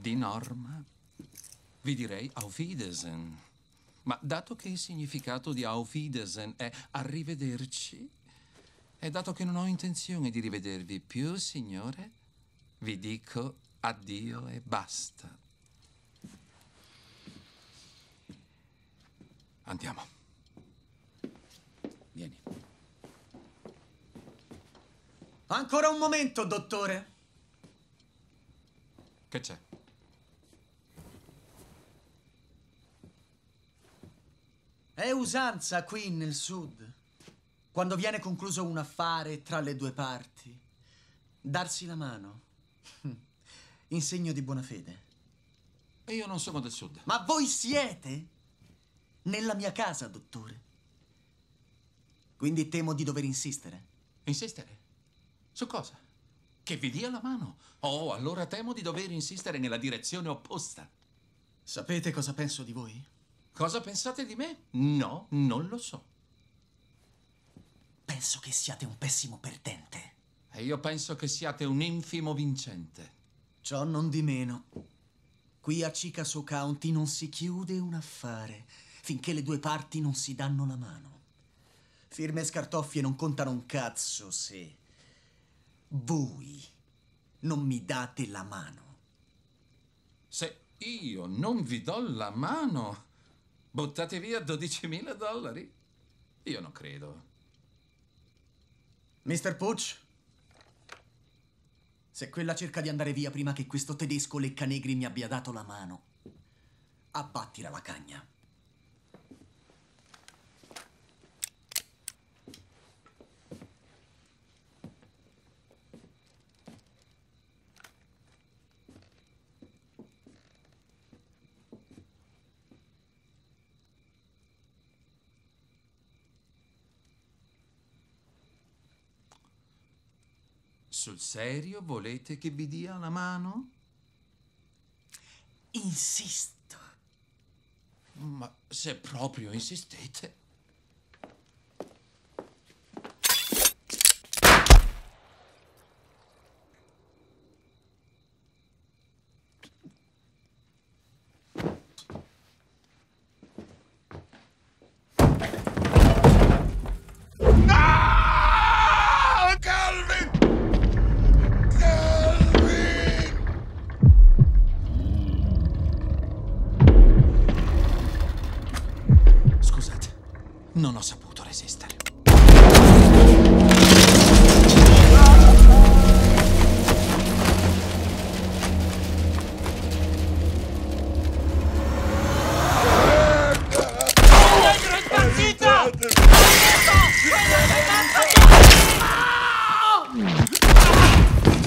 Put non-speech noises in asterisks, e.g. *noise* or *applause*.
Di norma vi direi Auf Wiedersehen. Ma dato che il significato di Auf Wiedersehen è arrivederci, e dato che non ho intenzione di rivedervi più, signore, vi dico addio e basta. Andiamo. Vieni. Ancora un momento, dottore. Che c'è? È usanza qui nel sud, quando viene concluso un affare tra le due parti, darsi la mano, *laughs* in segno di buona fede. E io non sono del sud. Ma voi siete nella mia casa, dottore. Quindi temo di dover insistere. Insistere? Su cosa? Che vi dia la mano? Oh, allora temo di dover insistere nella direzione opposta. Sapete cosa penso di voi? Cosa pensate di me? No, non lo so. Penso che siate un pessimo perdente. E io penso che siate un infimo vincente. Ciò non di meno. Qui a Chickasaw County non si chiude un affare finché le due parti non si danno la mano. Firme e scartoffie non contano un cazzo se voi non mi date la mano. Se io non vi do la mano... Buttate via 12.000 dollari? Io non credo. Mr. Pooch? Se quella cerca di andare via prima che questo tedesco leccanegri mi abbia dato la mano, abbattila la cagna. Sul serio volete che vi dia la mano? Insisto. Ma se proprio insistete... Non ho saputo.